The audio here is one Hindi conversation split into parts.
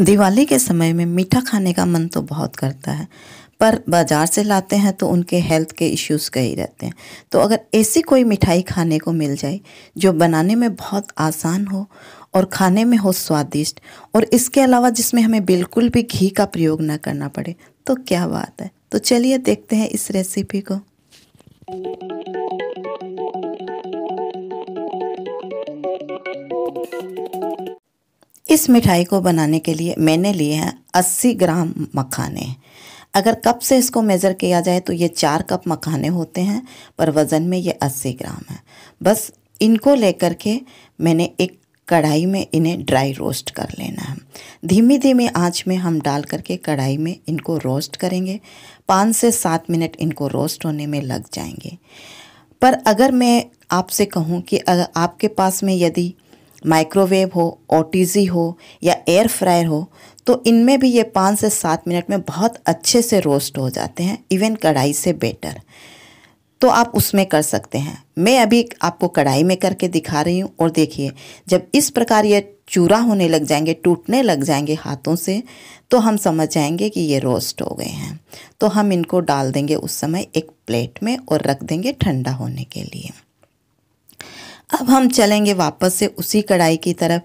दिवाली के समय में मीठा खाने का मन तो बहुत करता है पर बाज़ार से लाते हैं तो उनके हेल्थ के इश्यूज कई रहते हैं तो अगर ऐसी कोई मिठाई खाने को मिल जाए जो बनाने में बहुत आसान हो और खाने में हो स्वादिष्ट और इसके अलावा जिसमें हमें बिल्कुल भी घी का प्रयोग ना करना पड़े तो क्या बात है तो चलिए देखते हैं इस रेसिपी को इस मिठाई को बनाने के लिए मैंने लिए हैं 80 ग्राम मखाने अगर कप से इसको मेज़र किया जाए तो ये चार कप मखाने होते हैं पर वज़न में ये 80 ग्राम है बस इनको लेकर के मैंने एक कढ़ाई में इन्हें ड्राई रोस्ट कर लेना है धीमी धीमी आंच में हम डाल करके कढ़ाई में इनको रोस्ट करेंगे पाँच से सात मिनट इनको रोस्ट होने में लग जाएंगे पर अगर मैं आपसे कहूँ कि अगर आपके पास में यदि माइक्रोवेव हो ओटीजी हो या एयर फ्रायर हो तो इनमें भी ये पाँच से सात मिनट में बहुत अच्छे से रोस्ट हो जाते हैं इवन कढ़ाई से बेटर तो आप उसमें कर सकते हैं मैं अभी आपको कढ़ाई में करके दिखा रही हूँ और देखिए जब इस प्रकार ये चूरा होने लग जाएंगे टूटने लग जाएंगे हाथों से तो हम समझ जाएंगे कि ये रोस्ट हो गए हैं तो हम इनको डाल देंगे उस समय एक प्लेट में और रख देंगे ठंडा होने के लिए अब हम चलेंगे वापस से उसी कढ़ाई की तरफ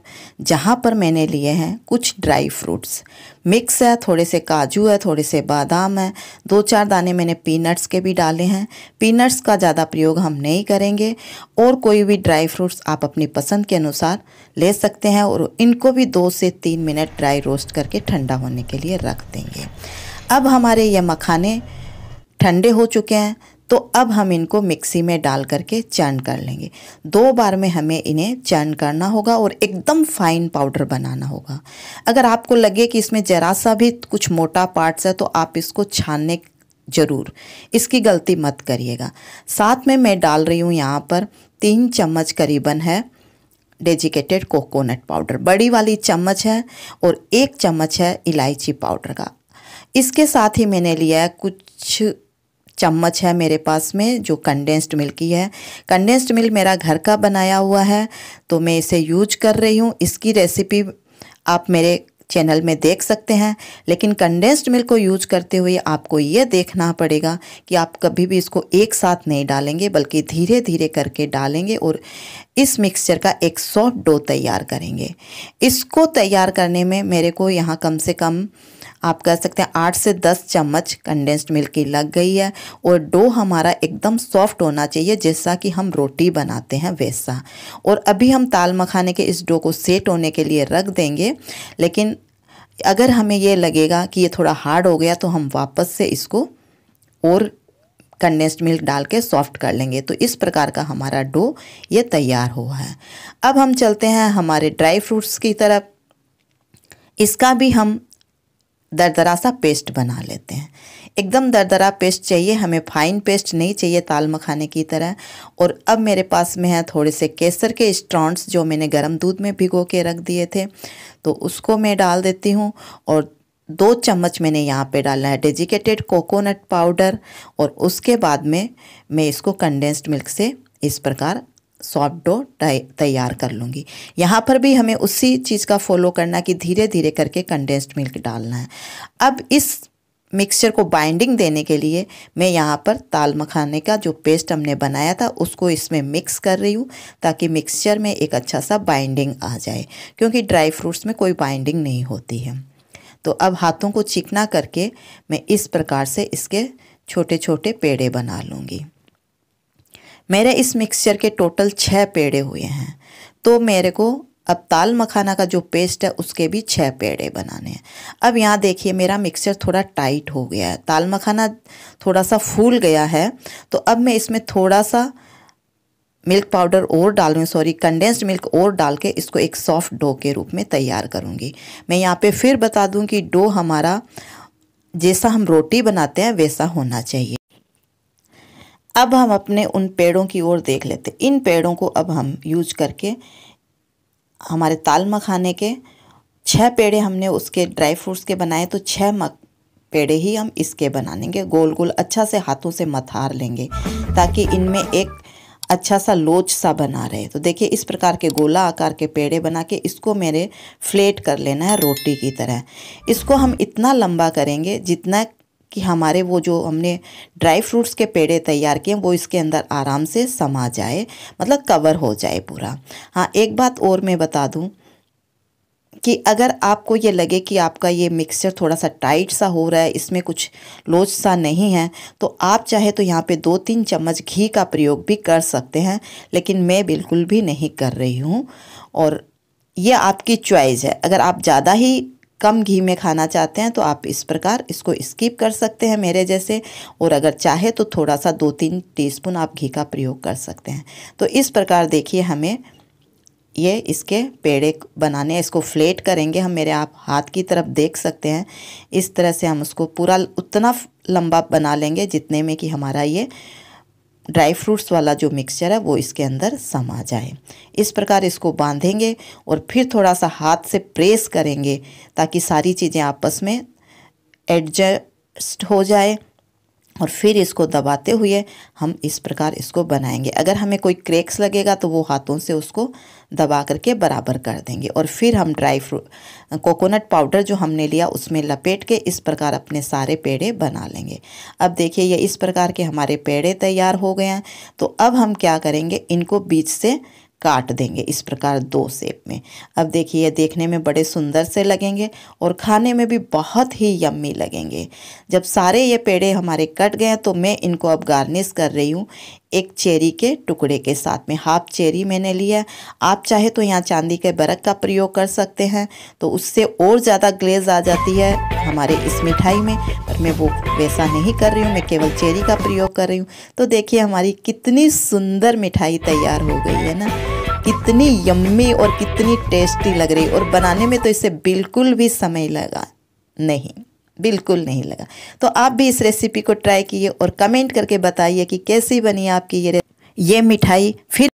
जहाँ पर मैंने लिए हैं कुछ ड्राई फ्रूट्स मिक्स है थोड़े से काजू है थोड़े से बादाम है दो चार दाने मैंने पीनट्स के भी डाले हैं पीनट्स का ज़्यादा प्रयोग हम नहीं करेंगे और कोई भी ड्राई फ्रूट्स आप अपनी पसंद के अनुसार ले सकते हैं और इनको भी दो से तीन मिनट ड्राई रोस्ट करके ठंडा होने के लिए रख देंगे अब हमारे ये मखाने ठंडे हो चुके हैं तो अब हम इनको मिक्सी में डाल करके चर्न कर लेंगे दो बार में हमें इन्हें चर्न करना होगा और एकदम फाइन पाउडर बनाना होगा अगर आपको लगे कि इसमें ज़रा सा भी कुछ मोटा पार्ट्स है तो आप इसको छानने ज़रूर इसकी गलती मत करिएगा साथ में मैं डाल रही हूँ यहाँ पर तीन चम्मच करीबन है डेजिकेटेड कोकोनट पाउडर बड़ी वाली चम्मच है और एक चम्मच है इलायची पाउडर का इसके साथ ही मैंने लिया है कुछ चम्मच है मेरे पास में जो कंडेंस्ड मिल्क की है कंडेंस्ड मिल्क मेरा घर का बनाया हुआ है तो मैं इसे यूज कर रही हूँ इसकी रेसिपी आप मेरे चैनल में देख सकते हैं लेकिन कंडेंस्ड मिल्क को यूज करते हुए आपको ये देखना पड़ेगा कि आप कभी भी इसको एक साथ नहीं डालेंगे बल्कि धीरे धीरे करके डालेंगे और इस मिक्सचर का एक सॉफ्ट डो तैयार करेंगे इसको तैयार करने में मेरे को यहाँ कम से कम आप कह सकते हैं आठ से दस चम्मच कंडेंस्ड मिल्क की लग गई है और डो हमारा एकदम सॉफ्ट होना चाहिए जैसा कि हम रोटी बनाते हैं वैसा और अभी हम ताल मखाने के इस डो को सेट होने के लिए रख देंगे लेकिन अगर हमें ये लगेगा कि ये थोड़ा हार्ड हो गया तो हम वापस से इसको और कंडेंस्ड मिल्क डाल के सॉफ्ट कर लेंगे तो इस प्रकार का हमारा डो ये तैयार हुआ है अब हम चलते हैं हमारे ड्राई फ्रूट्स की तरफ इसका भी हम दरदरा सा पेस्ट बना लेते हैं एकदम दरदरा पेस्ट चाहिए हमें फाइन पेस्ट नहीं चाहिए ताल मखाने की तरह और अब मेरे पास में है थोड़े से केसर के स्ट्रॉन्स जो मैंने गर्म दूध में भिगो के रख दिए थे तो उसको मैं डाल देती हूँ और दो चम्मच मैंने यहाँ पे डाला है डेजिकेटेड कोकोनट पाउडर और उसके बाद में मैं इसको कंडेंस्ड मिल्क से इस प्रकार सॉफ्ट डो तैयार कर लूँगी यहाँ पर भी हमें उसी चीज़ का फॉलो करना कि धीरे धीरे करके कंडेंस्ड मिल्क डालना है अब इस मिक्सचर को बाइंडिंग देने के लिए मैं यहाँ पर ताल मखाने का जो पेस्ट हमने बनाया था उसको इसमें मिक्स कर रही हूँ ताकि मिक्सचर में एक अच्छा सा बाइंडिंग आ जाए क्योंकि ड्राई फ्रूट्स में कोई बाइंडिंग नहीं होती है तो अब हाथों को चिकना करके मैं इस प्रकार से इसके छोटे छोटे पेड़े बना लूँगी मेरे इस मिक्सचर के टोटल छः पेड़े हुए हैं तो मेरे को अब ताल मखाना का जो पेस्ट है उसके भी छः पेड़े बनाने हैं अब यहाँ देखिए मेरा मिक्सचर थोड़ा टाइट हो गया है ताल मखाना थोड़ा सा फूल गया है तो अब मैं इसमें थोड़ा सा मिल्क पाउडर और डालूँ सॉरी कंडेंस्ड मिल्क और डाल के इसको एक सॉफ्ट डो के रूप में तैयार करूँगी मैं यहाँ पे फिर बता दूँ कि डो हमारा जैसा हम रोटी बनाते हैं वैसा होना चाहिए अब हम अपने उन पेड़ों की ओर देख लेते इन पेड़ों को अब हम यूज करके हमारे ताल मखाने के छः पेड़े हमने उसके ड्राई फ्रूट्स के बनाए तो छः मक पेड़े ही हम इसके लेंगे गोल गोल अच्छा से हाथों से मथार लेंगे ताकि इनमें एक अच्छा सा लोच सा बना रहे तो देखिए इस प्रकार के गोला आकार के पेड़े बना के इसको मेरे फ्लेट कर लेना है रोटी की तरह इसको हम इतना लंबा करेंगे जितना कि हमारे वो जो हमने ड्राई फ्रूट्स के पेड़े तैयार किए वो इसके अंदर आराम से समा जाए मतलब कवर हो जाए पूरा हाँ एक बात और मैं बता दूँ कि अगर आपको ये लगे कि आपका ये मिक्सचर थोड़ा सा टाइट सा हो रहा है इसमें कुछ लोच सा नहीं है तो आप चाहे तो यहाँ पे दो तीन चम्मच घी का प्रयोग भी कर सकते हैं लेकिन मैं बिल्कुल भी नहीं कर रही हूँ और ये आपकी चॉइस है अगर आप ज़्यादा ही कम घी में खाना चाहते हैं तो आप इस प्रकार इसको स्किप कर सकते हैं मेरे जैसे और अगर चाहे तो थोड़ा सा दो तीन टीस्पून आप घी का प्रयोग कर सकते हैं तो इस प्रकार देखिए हमें ये इसके पेड़े बनाने इसको फ्लेट करेंगे हम मेरे आप हाथ की तरफ देख सकते हैं इस तरह से हम उसको पूरा उतना लंबा बना लेंगे जितने में कि हमारा ये ड्राई फ्रूट्स वाला जो मिक्सचर है वो इसके अंदर समा जाए इस प्रकार इसको बांधेंगे और फिर थोड़ा सा हाथ से प्रेस करेंगे ताकि सारी चीज़ें आपस में एडजस्ट हो जाए और फिर इसको दबाते हुए हम इस प्रकार इसको बनाएंगे अगर हमें कोई क्रेक्स लगेगा तो वो हाथों से उसको दबा करके बराबर कर देंगे और फिर हम ड्राई फ्रूट कोकोनट पाउडर जो हमने लिया उसमें लपेट के इस प्रकार अपने सारे पेड़े बना लेंगे अब देखिए ये इस प्रकार के हमारे पेड़े तैयार हो गए हैं तो अब हम क्या करेंगे इनको बीच से काट देंगे इस प्रकार दो सेप में अब देखिए ये देखने में बड़े सुंदर से लगेंगे और खाने में भी बहुत ही यम्मी लगेंगे जब सारे ये पेड़े हमारे कट गए तो मैं इनको अब गार्निश कर रही हूँ एक चेरी के टुकड़े के साथ में हाफ चेरी मैंने लिया आप चाहे तो यहाँ चांदी के बरक का प्रयोग कर सकते हैं तो उससे और ज़्यादा ग्लेज आ जाती है हमारे इस मिठाई में पर मैं वो वैसा नहीं कर रही हूँ मैं केवल चेरी का प्रयोग कर रही हूँ तो देखिए हमारी कितनी सुंदर मिठाई तैयार हो गई है ना कितनी यम्मी और कितनी टेस्टी लग रही और बनाने में तो इसे बिल्कुल भी समय लगा नहीं बिल्कुल नहीं लगा तो आप भी इस रेसिपी को ट्राई कीजिए और कमेंट करके बताइए कि कैसी बनी आपकी ये ये मिठाई फिर